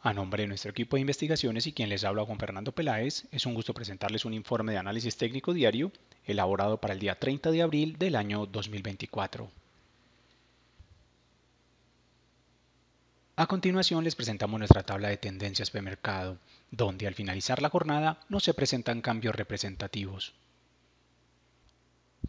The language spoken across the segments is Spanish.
A nombre de nuestro equipo de investigaciones y quien les habla con Fernando Peláez, es un gusto presentarles un informe de análisis técnico diario elaborado para el día 30 de abril del año 2024. A continuación les presentamos nuestra tabla de tendencias de mercado, donde al finalizar la jornada no se presentan cambios representativos.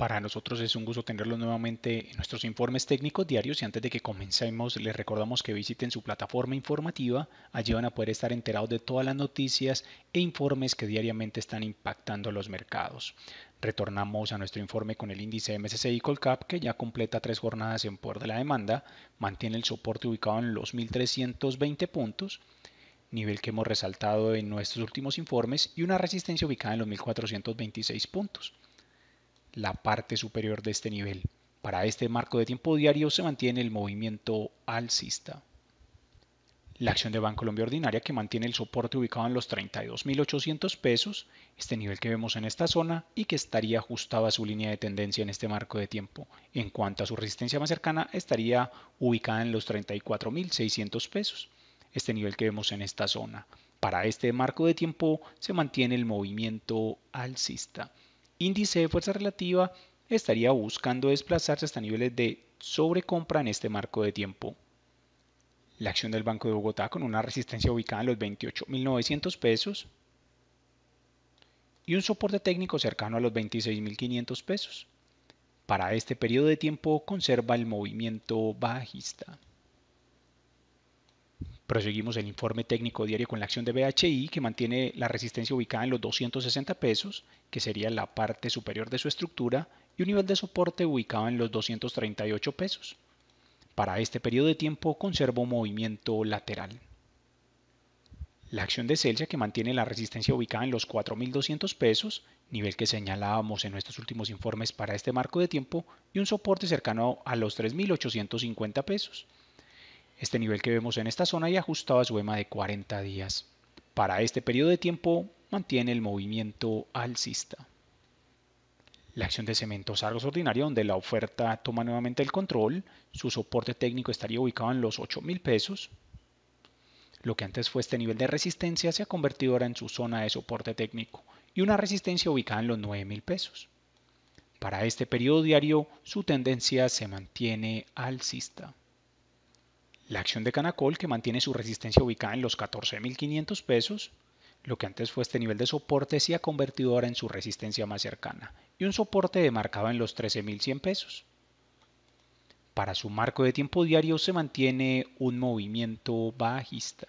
Para nosotros es un gusto tenerlos nuevamente en nuestros informes técnicos diarios y antes de que comencemos les recordamos que visiten su plataforma informativa, allí van a poder estar enterados de todas las noticias e informes que diariamente están impactando los mercados. Retornamos a nuestro informe con el índice MSCI Colcap que ya completa tres jornadas en poder de la demanda, mantiene el soporte ubicado en los 1320 puntos, nivel que hemos resaltado en nuestros últimos informes y una resistencia ubicada en los 1426 puntos la parte superior de este nivel. Para este marco de tiempo diario se mantiene el movimiento alcista. La acción de Bancolombia Ordinaria que mantiene el soporte ubicado en los 32.800 pesos, este nivel que vemos en esta zona y que estaría ajustado a su línea de tendencia en este marco de tiempo. En cuanto a su resistencia más cercana, estaría ubicada en los 34.600 pesos, este nivel que vemos en esta zona. Para este marco de tiempo se mantiene el movimiento alcista índice de fuerza relativa estaría buscando desplazarse hasta niveles de sobrecompra en este marco de tiempo. La acción del Banco de Bogotá con una resistencia ubicada en los 28.900 pesos y un soporte técnico cercano a los 26.500 pesos. Para este periodo de tiempo conserva el movimiento bajista. Proseguimos el informe técnico diario con la acción de BHI que mantiene la resistencia ubicada en los 260 pesos, que sería la parte superior de su estructura, y un nivel de soporte ubicado en los 238 pesos. Para este periodo de tiempo conservo movimiento lateral. La acción de Celsius que mantiene la resistencia ubicada en los 4.200 pesos, nivel que señalábamos en nuestros últimos informes para este marco de tiempo, y un soporte cercano a los 3.850 pesos este nivel que vemos en esta zona y ajustado a su EMA de 40 días. Para este periodo de tiempo mantiene el movimiento alcista. La acción de cementos Argos ordinario, donde la oferta toma nuevamente el control, su soporte técnico estaría ubicado en los 8,000 mil pesos. Lo que antes fue este nivel de resistencia se ha convertido ahora en su zona de soporte técnico y una resistencia ubicada en los 9 mil pesos. Para este periodo diario, su tendencia se mantiene alcista la acción de Canacol que mantiene su resistencia ubicada en los 14.500 pesos, lo que antes fue este nivel de soporte se ha convertido ahora en su resistencia más cercana y un soporte demarcado en los 13.100 pesos. Para su marco de tiempo diario se mantiene un movimiento bajista.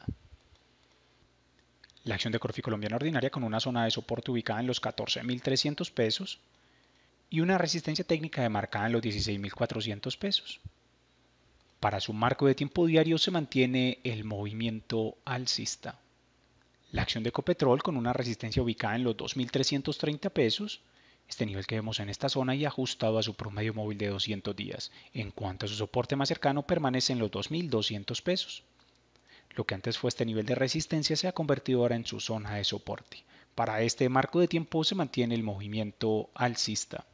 La acción de Corfi Colombiana Ordinaria con una zona de soporte ubicada en los 14.300 pesos y una resistencia técnica demarcada en los 16.400 pesos. Para su marco de tiempo diario se mantiene el movimiento alcista. La acción de Copetrol con una resistencia ubicada en los 2.330 pesos, este nivel que vemos en esta zona y ajustado a su promedio móvil de 200 días. En cuanto a su soporte más cercano permanece en los 2.200 pesos. Lo que antes fue este nivel de resistencia se ha convertido ahora en su zona de soporte. Para este marco de tiempo se mantiene el movimiento alcista.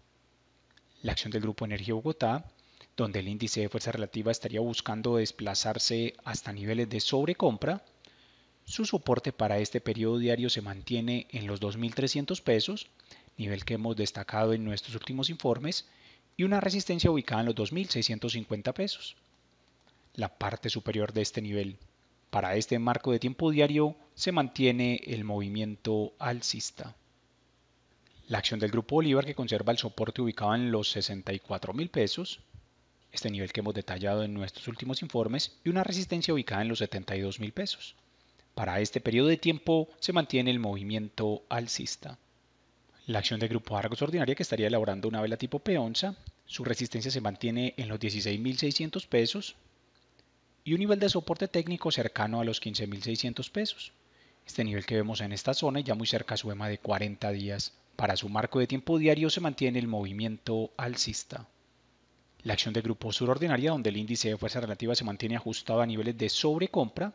La acción del Grupo Energía Bogotá donde el índice de fuerza relativa estaría buscando desplazarse hasta niveles de sobrecompra, su soporte para este periodo diario se mantiene en los 2.300 pesos, nivel que hemos destacado en nuestros últimos informes, y una resistencia ubicada en los 2.650 pesos. La parte superior de este nivel. Para este marco de tiempo diario se mantiene el movimiento alcista. La acción del Grupo Bolívar que conserva el soporte ubicado en los 64.000 pesos este nivel que hemos detallado en nuestros últimos informes, y una resistencia ubicada en los 72 mil pesos. Para este periodo de tiempo se mantiene el movimiento alcista. La acción del Grupo Argos Ordinaria que estaría elaborando una vela tipo peonza, su resistencia se mantiene en los 16.600 pesos y un nivel de soporte técnico cercano a los 15.600 pesos. Este nivel que vemos en esta zona ya muy cerca a su EMA de 40 días. Para su marco de tiempo diario se mantiene el movimiento alcista. La acción de grupo surordinaria, donde el índice de fuerza relativa se mantiene ajustado a niveles de sobrecompra,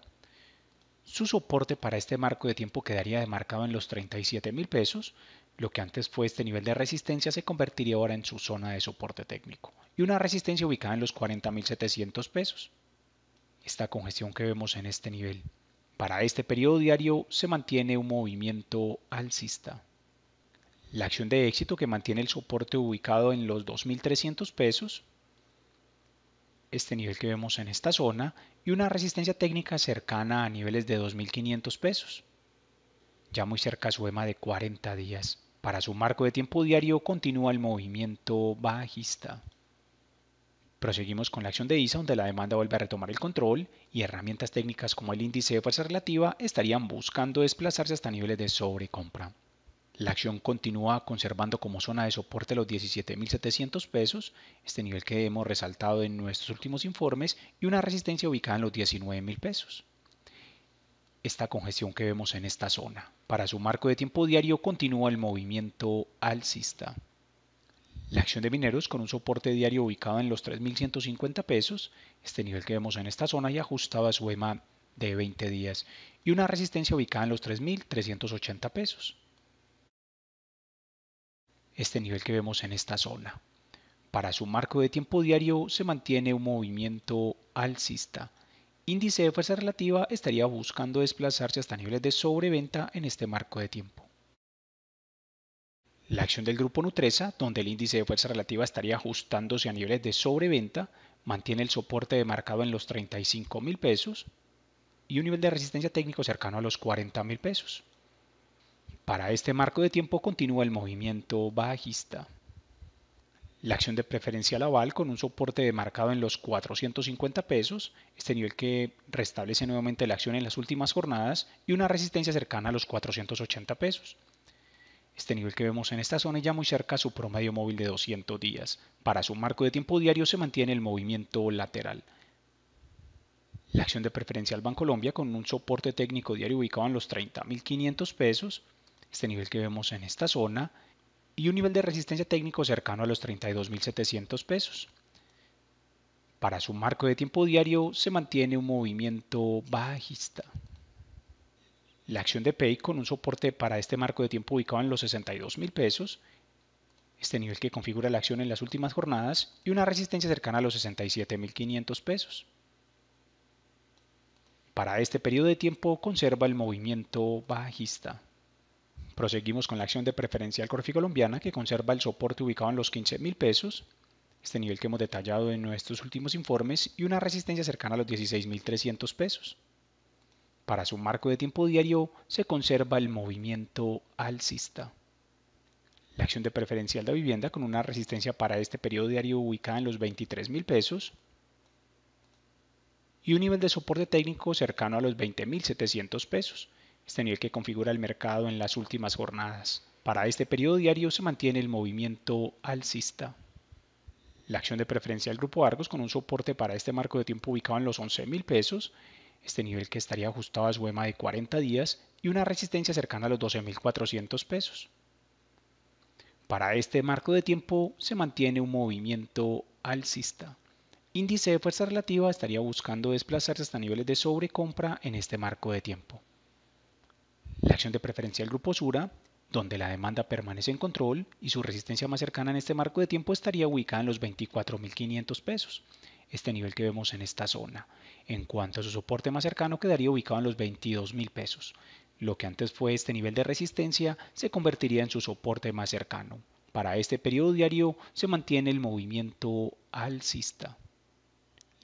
su soporte para este marco de tiempo quedaría demarcado en los 37 mil pesos, lo que antes fue este nivel de resistencia se convertiría ahora en su zona de soporte técnico, y una resistencia ubicada en los 40 mil 700 pesos. Esta congestión que vemos en este nivel. Para este periodo diario se mantiene un movimiento alcista. La acción de éxito que mantiene el soporte ubicado en los 2.300 pesos este nivel que vemos en esta zona y una resistencia técnica cercana a niveles de 2.500 pesos. Ya muy cerca a su EMA de 40 días. Para su marco de tiempo diario continúa el movimiento bajista. Proseguimos con la acción de ISA donde la demanda vuelve a retomar el control y herramientas técnicas como el índice de fuerza relativa estarían buscando desplazarse hasta niveles de sobrecompra. La acción continúa conservando como zona de soporte los 17.700 pesos, este nivel que hemos resaltado en nuestros últimos informes, y una resistencia ubicada en los 19.000 pesos. Esta congestión que vemos en esta zona. Para su marco de tiempo diario continúa el movimiento alcista. La acción de mineros con un soporte diario ubicado en los 3.150 pesos, este nivel que vemos en esta zona y ajustado a su EMA de 20 días, y una resistencia ubicada en los 3.380 pesos este nivel que vemos en esta zona. Para su marco de tiempo diario se mantiene un movimiento alcista. Índice de fuerza relativa estaría buscando desplazarse hasta niveles de sobreventa en este marco de tiempo. La acción del grupo Nutresa, donde el índice de fuerza relativa estaría ajustándose a niveles de sobreventa, mantiene el soporte demarcado en los 35 mil pesos y un nivel de resistencia técnico cercano a los 40 mil pesos. Para este marco de tiempo continúa el movimiento bajista. La acción de preferencial aval con un soporte demarcado en los 450 pesos, este nivel que restablece nuevamente la acción en las últimas jornadas y una resistencia cercana a los 480 pesos. Este nivel que vemos en esta zona ya muy cerca su promedio móvil de 200 días. Para su marco de tiempo diario se mantiene el movimiento lateral. La acción de preferencial Colombia con un soporte técnico diario ubicado en los 30.500 pesos, este nivel que vemos en esta zona, y un nivel de resistencia técnico cercano a los 32.700 pesos. Para su marco de tiempo diario se mantiene un movimiento bajista. La acción de PEI con un soporte para este marco de tiempo ubicado en los 62.000 pesos, este nivel que configura la acción en las últimas jornadas, y una resistencia cercana a los 67.500 pesos. Para este periodo de tiempo conserva el movimiento bajista. Proseguimos con la acción de preferencial Corfí Colombiana que conserva el soporte ubicado en los 15,000 pesos, este nivel que hemos detallado en nuestros últimos informes, y una resistencia cercana a los 16,300 pesos. Para su marco de tiempo diario se conserva el movimiento alcista. La acción de preferencial de vivienda con una resistencia para este periodo diario ubicada en los 23,000 pesos y un nivel de soporte técnico cercano a los 20.700 pesos este nivel que configura el mercado en las últimas jornadas. Para este periodo diario se mantiene el movimiento alcista. La acción de preferencia del grupo Argos con un soporte para este marco de tiempo ubicado en los 11,000 pesos, este nivel que estaría ajustado a su EMA de 40 días y una resistencia cercana a los 12.400 pesos. Para este marco de tiempo se mantiene un movimiento alcista. Índice de fuerza relativa estaría buscando desplazarse hasta niveles de sobrecompra en este marco de tiempo. La acción de preferencia del grupo Sura, donde la demanda permanece en control y su resistencia más cercana en este marco de tiempo estaría ubicada en los 24.500 pesos, este nivel que vemos en esta zona. En cuanto a su soporte más cercano quedaría ubicado en los 22.000 pesos. Lo que antes fue este nivel de resistencia se convertiría en su soporte más cercano. Para este periodo diario se mantiene el movimiento alcista.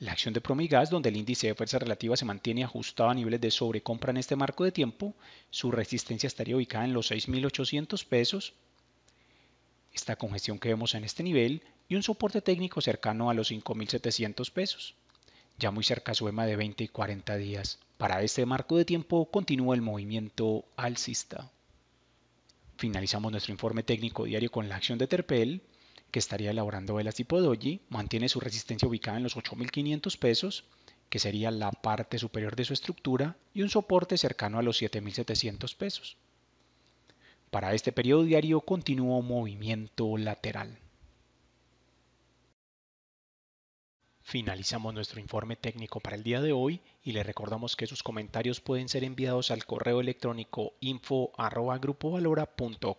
La acción de Promigas, donde el índice de fuerza relativa se mantiene ajustado a niveles de sobrecompra en este marco de tiempo, su resistencia estaría ubicada en los 6.800 pesos. Esta congestión que vemos en este nivel y un soporte técnico cercano a los 5.700 pesos. Ya muy cerca su EMA de 20 y 40 días. Para este marco de tiempo continúa el movimiento alcista. Finalizamos nuestro informe técnico diario con la acción de Terpel, que estaría elaborando velas tipo doji, mantiene su resistencia ubicada en los 8.500 pesos, que sería la parte superior de su estructura, y un soporte cercano a los 7.700 pesos. Para este periodo diario continuó movimiento lateral. Finalizamos nuestro informe técnico para el día de hoy y le recordamos que sus comentarios pueden ser enviados al correo electrónico info.grupovalora.com.co.